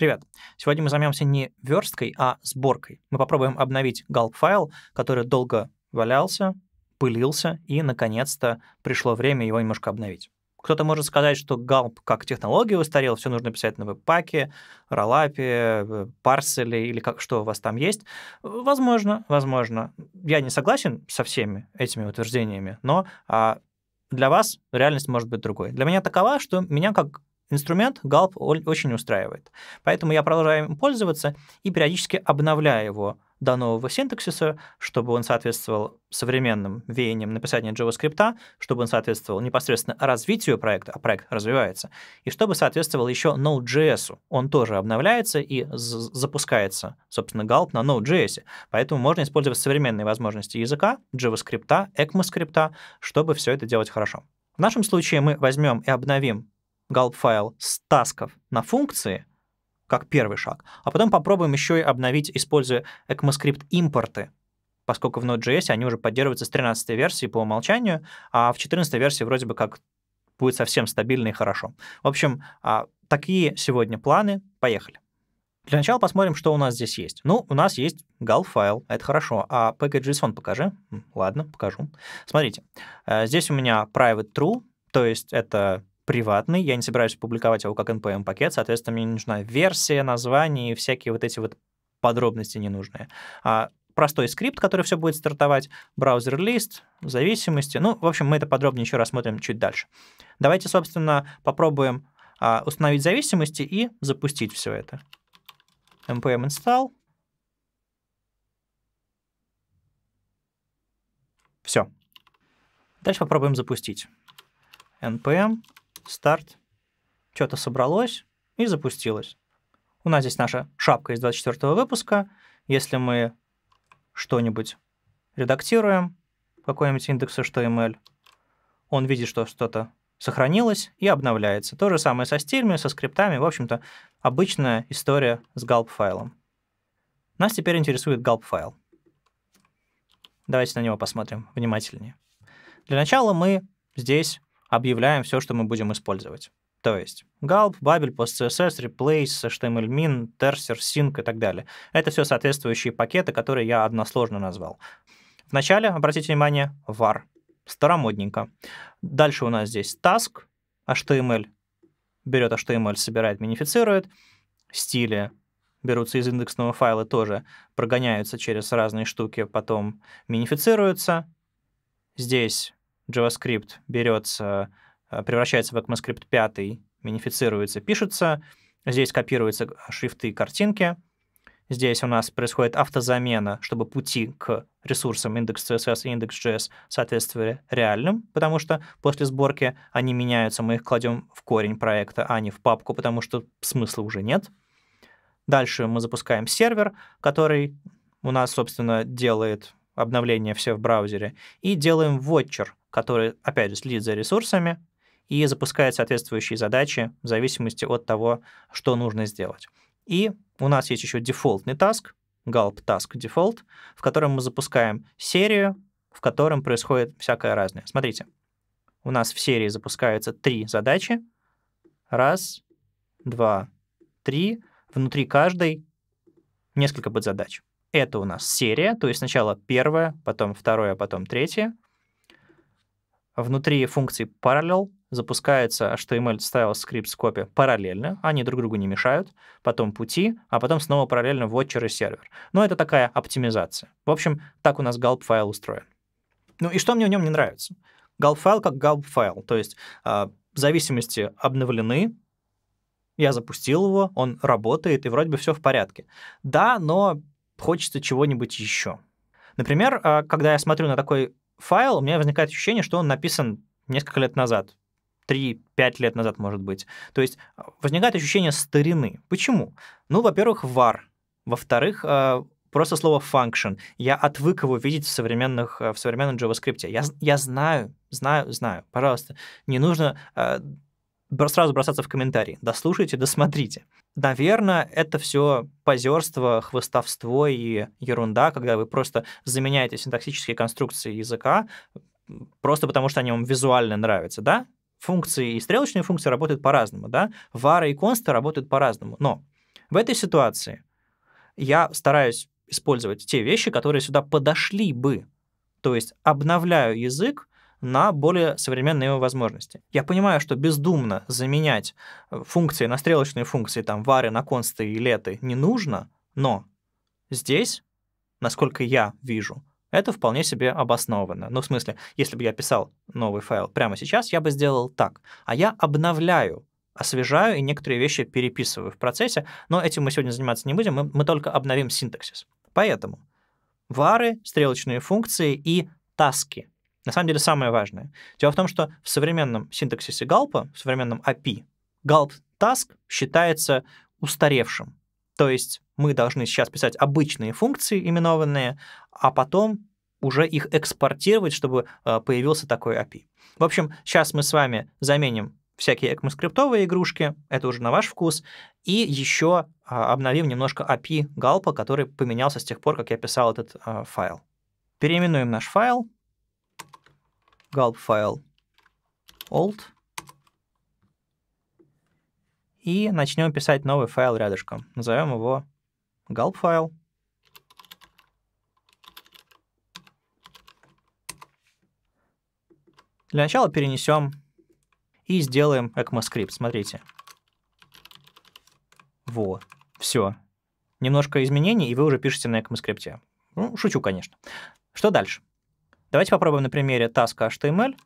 Привет! Сегодня мы займемся не версткой, а сборкой. Мы попробуем обновить gulp-файл, который долго валялся, пылился, и, наконец-то, пришло время его немножко обновить. Кто-то может сказать, что Gulp как технология устарела, все нужно писать на веб-паке, ролапе, э, парселе или как, что у вас там есть. Возможно, возможно. Я не согласен со всеми этими утверждениями, но а, для вас реальность может быть другой. Для меня такова, что меня как инструмент gulp очень устраивает. Поэтому я продолжаю им пользоваться и периодически обновляю его до нового синтаксиса, чтобы он соответствовал современным веяниям написания JavaScript, чтобы он соответствовал непосредственно развитию проекта, а проект развивается, и чтобы соответствовал еще Node.js. Он тоже обновляется и запускается, собственно, gulp на Node.js. Поэтому можно использовать современные возможности языка, JavaScript, ECMAScript, чтобы все это делать хорошо. В нашем случае мы возьмем и обновим gulp файл с тасков на функции, как первый шаг, а потом попробуем еще и обновить, используя ECMAScript импорты, поскольку в Node.js они уже поддерживаются с 13 версии по умолчанию, а в 14 версии вроде бы как будет совсем стабильно и хорошо. В общем, а, такие сегодня планы. Поехали. Для начала посмотрим, что у нас здесь есть. Ну, у нас есть gulp файл, это хорошо. А package.json покажи. Ладно, покажу. Смотрите, э, здесь у меня private true, то есть это приватный, я не собираюсь публиковать его как NPM-пакет, соответственно, мне не нужна версия, название и всякие вот эти вот подробности ненужные. А простой скрипт, который все будет стартовать, браузер-лист, зависимости. Ну, в общем, мы это подробнее еще рассмотрим чуть дальше. Давайте, собственно, попробуем а, установить зависимости и запустить все это. npm install. Все. Дальше попробуем запустить. npm старт, что-то собралось и запустилось. У нас здесь наша шапка из 24 выпуска. Если мы что-нибудь редактируем, какой-нибудь индекс HTML, эм он видит, что что-то сохранилось и обновляется. То же самое со стилями, со скриптами. В общем-то, обычная история с gulp файлом Нас теперь интересует gulp файл Давайте на него посмотрим внимательнее. Для начала мы здесь объявляем все, что мы будем использовать. То есть Gulp, Babel, PostCSS, Replace, html min, Terser, Sync и так далее. Это все соответствующие пакеты, которые я односложно назвал. Вначале, обратите внимание, var. Старомодненько. Дальше у нас здесь task, HTML. Берет HTML, собирает, минифицирует. Стили берутся из индексного файла тоже, прогоняются через разные штуки, потом минифицируются. Здесь JavaScript берется, э, превращается в ECMAScript 5, минифицируется, пишется. Здесь копируются шрифты и картинки. Здесь у нас происходит автозамена, чтобы пути к ресурсам индекс CSS и индекс соответствовали реальным, потому что после сборки они меняются, мы их кладем в корень проекта, а не в папку, потому что смысла уже нет. Дальше мы запускаем сервер, который у нас, собственно, делает обновления все в браузере, и делаем watcher, который, опять же, следит за ресурсами и запускает соответствующие задачи в зависимости от того, что нужно сделать. И у нас есть еще дефолтный таск, Gulp Task Default, в котором мы запускаем серию, в котором происходит всякое разное. Смотрите, у нас в серии запускаются три задачи. Раз, два, три. Внутри каждой несколько подзадач. Это у нас серия, то есть сначала первая, потом второе, потом третье внутри функции parallel запускается HTML style script copy параллельно, они друг другу не мешают, потом пути, а потом снова параллельно вот через сервер. Но это такая оптимизация. В общем, так у нас gulp файл устроен. Ну и что мне в нем не нравится? Gulp файл как gulp файл, то есть э, зависимости обновлены, я запустил его, он работает, и вроде бы все в порядке. Да, но хочется чего-нибудь еще. Например, а, когда я смотрю на такой файл, у меня возникает ощущение, что он написан несколько лет назад, 3-5 лет назад, может быть. То есть а, возникает ощущение старины. Почему? Ну, во-первых, var. Во-вторых, а, просто слово function. Я отвык его видеть в, современных, э, в современном JavaScript. Я, я знаю, знаю, знаю. Пожалуйста, не нужно э, сразу бросаться в комментарии. Дослушайте, досмотрите. Наверное, это все позерство, хвостовство и ерунда, когда вы просто заменяете синтаксические конструкции языка просто потому, что они вам визуально нравятся, да? Функции и стрелочные функции работают по-разному, да? Вары и консты работают по-разному. Но в этой ситуации я стараюсь использовать те вещи, которые сюда подошли бы. То есть обновляю язык на более современные его возможности. Я понимаю, что бездумно заменять э, функции на стрелочные функции, там, вары на консты и леты не нужно, но здесь, насколько я вижу, это вполне себе обоснованно. Ну, в смысле, если бы я писал новый файл прямо сейчас, я бы сделал так. А я обновляю освежаю и некоторые вещи переписываю в процессе, но этим мы сегодня заниматься не будем, мы, мы только обновим синтаксис. Поэтому вары, стрелочные функции и таски на самом деле самое важное. Дело в том, что в современном синтаксисе галпа, в современном API, галп task считается устаревшим. То есть мы должны сейчас писать обычные функции именованные, а потом уже их экспортировать, чтобы э, появился такой API. В общем, сейчас мы с вами заменим всякие ECMAScriptовые игрушки, это уже на ваш вкус, и еще а, обновим немножко API галпа, который поменялся с тех пор, как я писал этот э, файл. Переименуем наш файл, gulp файл alt и начнем писать новый файл рядышком. Назовем его gulp файл. Для начала перенесем и сделаем ECMAScript. Смотрите. Во, все. Немножко изменений, и вы уже пишете на ECMAScript. Ну, шучу, конечно. Что дальше? Давайте попробуем на примере таска HTML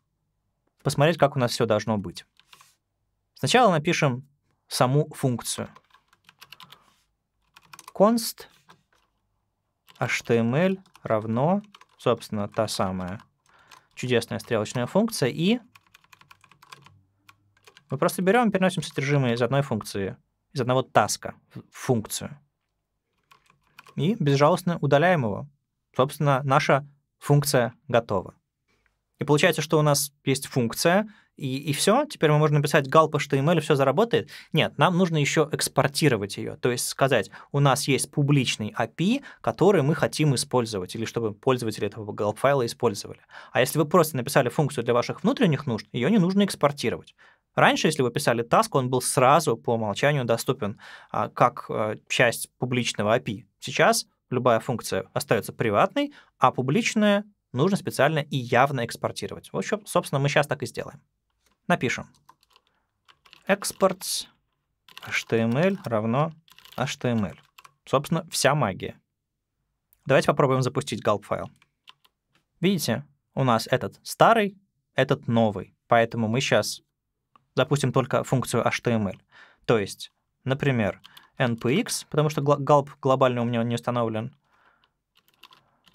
посмотреть, как у нас все должно быть. Сначала напишем саму функцию. const html равно, собственно, та самая чудесная стрелочная функция, и мы просто берем и переносим содержимое из одной функции, из одного таска в функцию. И безжалостно удаляем его. Собственно, наша функция готова. И получается, что у нас есть функция, и, и все, теперь мы можем написать галпа, что и все заработает. Нет, нам нужно еще экспортировать ее, то есть сказать, у нас есть публичный API, который мы хотим использовать, или чтобы пользователи этого галп файла использовали. А если вы просто написали функцию для ваших внутренних нужд, ее не нужно экспортировать. Раньше, если вы писали task, он был сразу по умолчанию доступен а, как а, часть публичного API. Сейчас любая функция остается приватной, а публичная нужно специально и явно экспортировать. Вот, что, собственно, мы сейчас так и сделаем. Напишем. Exports HTML эм равно HTML. Эм собственно, вся магия. Давайте попробуем запустить gulp файл. Видите, у нас этот старый, этот новый. Поэтому мы сейчас запустим только функцию HTML. Эм То есть, например, npx, потому что галп глобально у меня не установлен.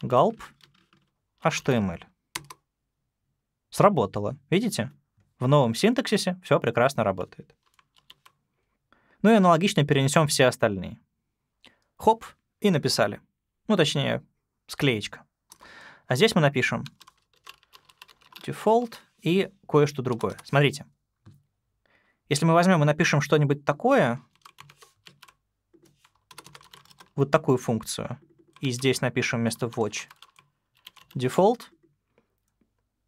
Галп HTML. Сработало. Видите? В новом синтаксисе все прекрасно работает. Ну и аналогично перенесем все остальные. Хоп, и написали. Ну, точнее, склеечка. А здесь мы напишем default и кое-что другое. Смотрите. Если мы возьмем и напишем что-нибудь такое, вот такую функцию. И здесь напишем вместо watch default.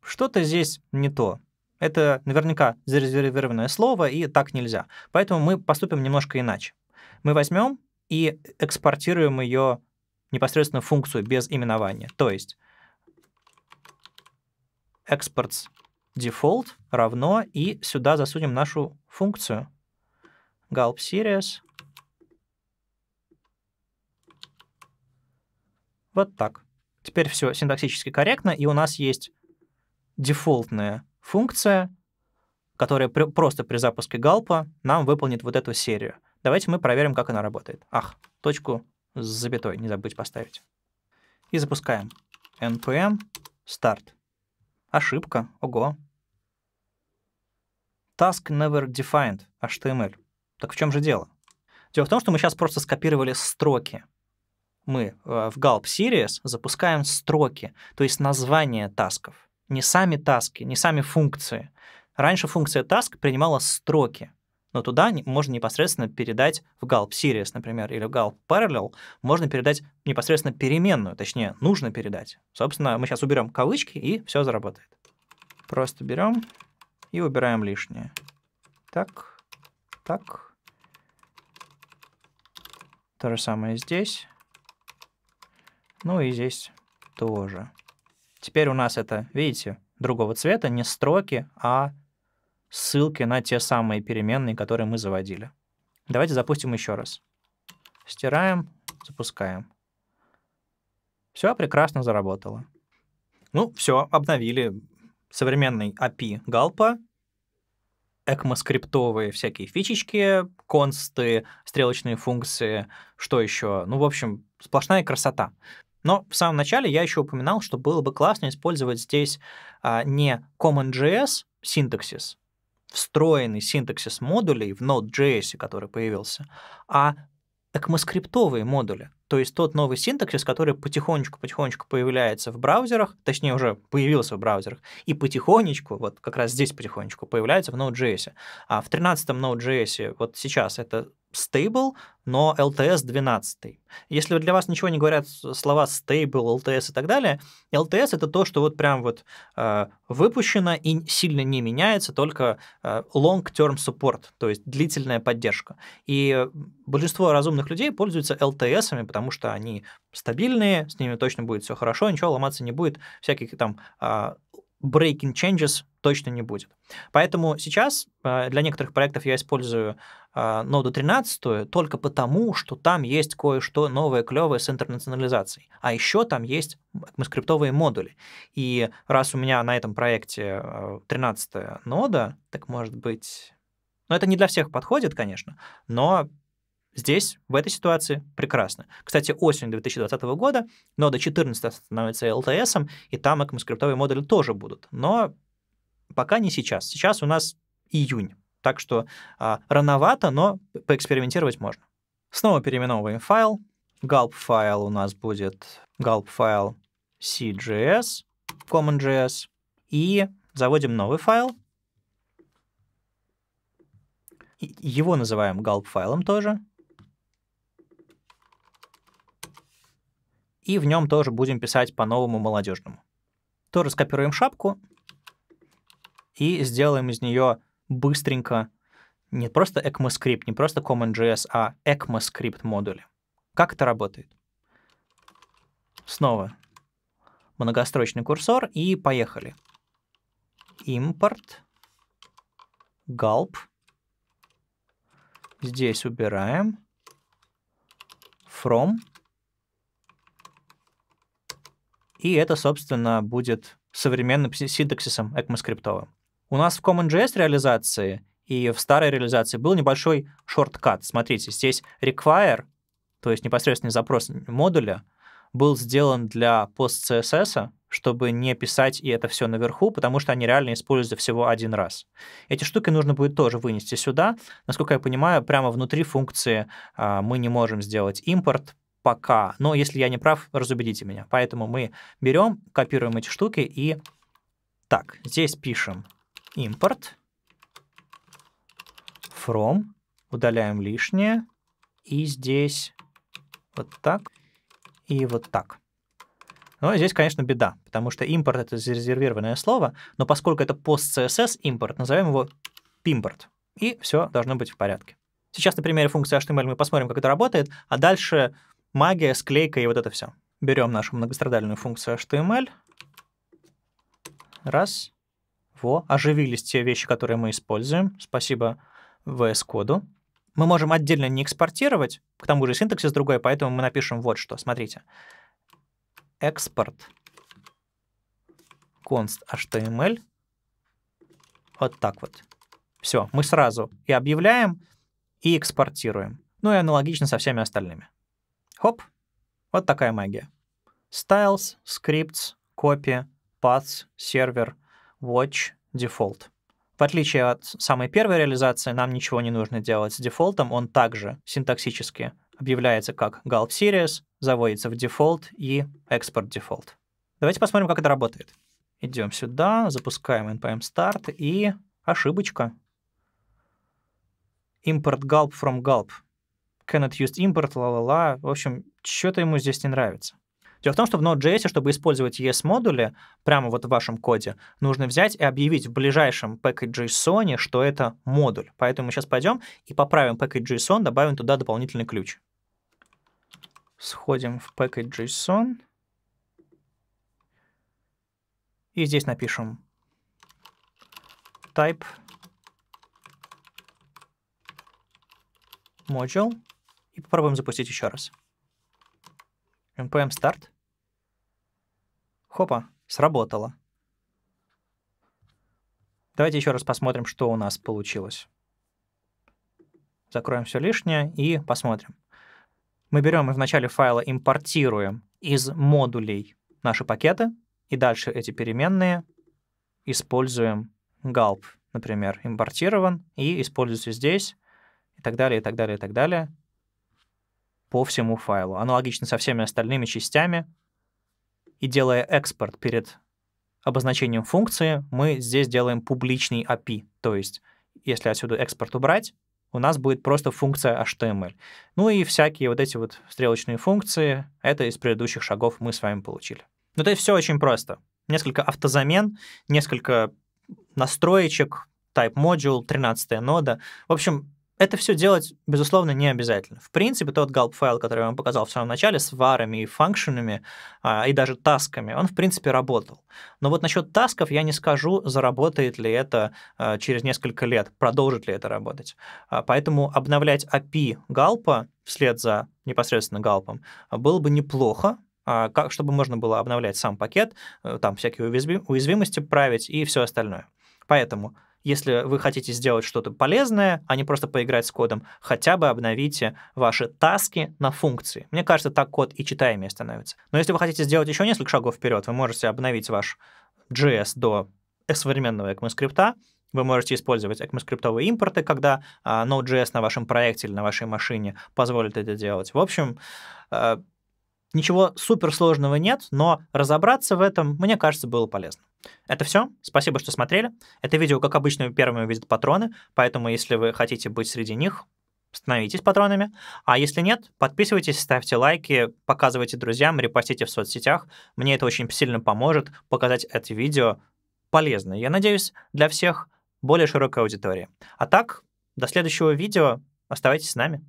Что-то здесь не то. Это наверняка зарезервированное слово, и так нельзя. Поэтому мы поступим немножко иначе. Мы возьмем и экспортируем ее непосредственно функцию без именования. То есть exports default равно, и сюда засунем нашу функцию. gulp series Вот так. Теперь все синтаксически корректно, и у нас есть дефолтная функция, которая при, просто при запуске галпа нам выполнит вот эту серию. Давайте мы проверим, как она работает. Ах, точку с запятой не забудь поставить. И запускаем npm start. Ошибка, ого. Task never defined, HTML. Так в чем же дело? Дело в том, что мы сейчас просто скопировали строки мы э, в Gulp Series запускаем строки, то есть название тасков. Не сами таски, не сами функции. Раньше функция task принимала строки, но туда можно непосредственно передать в Gulp Series, например, или в Gulp Parallel, можно передать непосредственно переменную, точнее, нужно передать. Собственно, мы сейчас уберем кавычки, и все заработает. Просто берем и убираем лишнее. Так, так. То же самое здесь. Ну и здесь тоже. Теперь у нас это, видите, другого цвета, не строки, а ссылки на те самые переменные, которые мы заводили. Давайте запустим еще раз. Стираем, запускаем. Все прекрасно заработало. Ну, все, обновили современный API Галпа, ECMAскриптовые всякие фичечки, консты, стрелочные функции, что еще. Ну, в общем, сплошная красота. Но в самом начале я еще упоминал, что было бы классно использовать здесь а, не CommonJS синтаксис, встроенный синтаксис модулей в Node.js, который появился, а ECMAScriptовые модули, то есть тот новый синтаксис, который потихонечку-потихонечку появляется в браузерах, точнее уже появился в браузерах, и потихонечку, вот как раз здесь потихонечку, появляется в Node.js. А в 13-м Node.js вот сейчас это стейбл, но LTS 12. Если для вас ничего не говорят слова стейбл, LTS и так далее, LTS это то, что вот прям вот э, выпущено и сильно не меняется, только э, long-term support, то есть длительная поддержка. И большинство разумных людей пользуются LTS, потому что они стабильные, с ними точно будет все хорошо, ничего ломаться не будет, всяких там э, breaking changes точно не будет. Поэтому сейчас э, для некоторых проектов я использую э, ноду 13 только потому, что там есть кое-что новое, клевое с интернационализацией. А еще там есть скриптовые модули. И раз у меня на этом проекте 13 э, нода, так может быть... Ну, это не для всех подходит, конечно, но Здесь, в этой ситуации, прекрасно. Кстати, осень 2020 года нода 14 становится LTS, и там ECMAScript модули тоже будут. Но пока не сейчас. Сейчас у нас июнь. Так что а, рановато, но поэкспериментировать можно. Снова переименовываем файл. Gulp файл у нас будет gulp файл cjs, common.js. И заводим новый файл. Его называем gulp файлом тоже. и в нем тоже будем писать по-новому молодежному. Тоже скопируем шапку и сделаем из нее быстренько не просто ECMAScript, не просто CommonJS, а ECMAScript модули. Как это работает? Снова многострочный курсор и поехали. Импорт, gulp, здесь убираем, from, И это, собственно, будет современным синтаксисом ECMAScriptовым. У нас в CommonJS реализации и в старой реализации был небольшой шорткат. Смотрите, здесь require, то есть непосредственный запрос модуля, был сделан для пост чтобы не писать и это все наверху, потому что они реально используются всего один раз. Эти штуки нужно будет тоже вынести сюда. Насколько я понимаю, прямо внутри функции а, мы не можем сделать импорт, пока. Но если я не прав, разубедите меня. Поэтому мы берем, копируем эти штуки и... Так, здесь пишем импорт from, удаляем лишнее, и здесь вот так, и вот так. Но ну, а здесь, конечно, беда, потому что импорт — это зарезервированное слово, но поскольку это пост-CSS импорт, назовем его пимпорт, и все должно быть в порядке. Сейчас на примере функции HTML эм мы посмотрим, как это работает, а дальше магия, склейка и вот это все. Берем нашу многострадальную функцию HTML. Раз. Во. Оживились те вещи, которые мы используем. Спасибо VS коду. Мы можем отдельно не экспортировать, к тому же синтаксис другой, поэтому мы напишем вот что. Смотрите. Экспорт const HTML. Вот так вот. Все, мы сразу и объявляем, и экспортируем. Ну и аналогично со всеми остальными. Хоп, вот такая магия. Styles, Scripts, Copy, Paths, Server, Watch, Default. В отличие от самой первой реализации, нам ничего не нужно делать с дефолтом, он также синтаксически объявляется как gulp series, заводится в дефолт и экспорт дефолт. Давайте посмотрим, как это работает. Идем сюда, запускаем npm start и ошибочка. Import gulp from gulp cannot use import, ла-ла-ла. В общем, что-то ему здесь не нравится. Дело в том, что в Node.js, чтобы использовать ES-модули прямо вот в вашем коде, нужно взять и объявить в ближайшем package.json, что это модуль. Поэтому мы сейчас пойдем и поправим package.json, добавим туда дополнительный ключ. Сходим в package.json. И здесь напишем type module попробуем запустить еще раз. npm start. Хопа, сработало. Давайте еще раз посмотрим, что у нас получилось. Закроем все лишнее и посмотрим. Мы берем и в начале файла импортируем из модулей наши пакеты, и дальше эти переменные используем gulp, например, импортирован, и используется здесь, и так далее, и так далее, и так далее по всему файлу. Аналогично со всеми остальными частями. И делая экспорт перед обозначением функции, мы здесь делаем публичный API. То есть, если отсюда экспорт убрать, у нас будет просто функция HTML. Ну и всякие вот эти вот стрелочные функции, это из предыдущих шагов мы с вами получили. Но ну есть все очень просто. Несколько автозамен, несколько настроечек, type module, 13 нода. В общем, это все делать, безусловно, не обязательно. В принципе, тот gulp файл, который я вам показал в самом начале, с варами и функшенами, а, и даже тасками, он, в принципе, работал. Но вот насчет тасков я не скажу, заработает ли это а, через несколько лет, продолжит ли это работать. А, поэтому обновлять API галпа вслед за непосредственно галпом было бы неплохо, как, чтобы можно было обновлять сам пакет, э, там всякие уязвимости править и все остальное. Поэтому если вы хотите сделать что-то полезное, а не просто поиграть с кодом, хотя бы обновите ваши таски на функции. Мне кажется, так код и читаемее становится. Но если вы хотите сделать еще несколько шагов вперед, вы можете обновить ваш JS до современного ECMAScriptа, вы можете использовать ECMAScriptовые импорты, когда а, Node.js на вашем проекте или на вашей машине позволит это делать. В общем, а, ничего суперсложного нет, но разобраться в этом, мне кажется, было полезно. Это все. Спасибо, что смотрели. Это видео, как обычно, первыми увидят патроны, поэтому если вы хотите быть среди них, становитесь патронами. А если нет, подписывайтесь, ставьте лайки, показывайте друзьям, репостите в соцсетях. Мне это очень сильно поможет показать это видео полезно, я надеюсь, для всех более широкой аудитории. А так, до следующего видео. Оставайтесь с нами.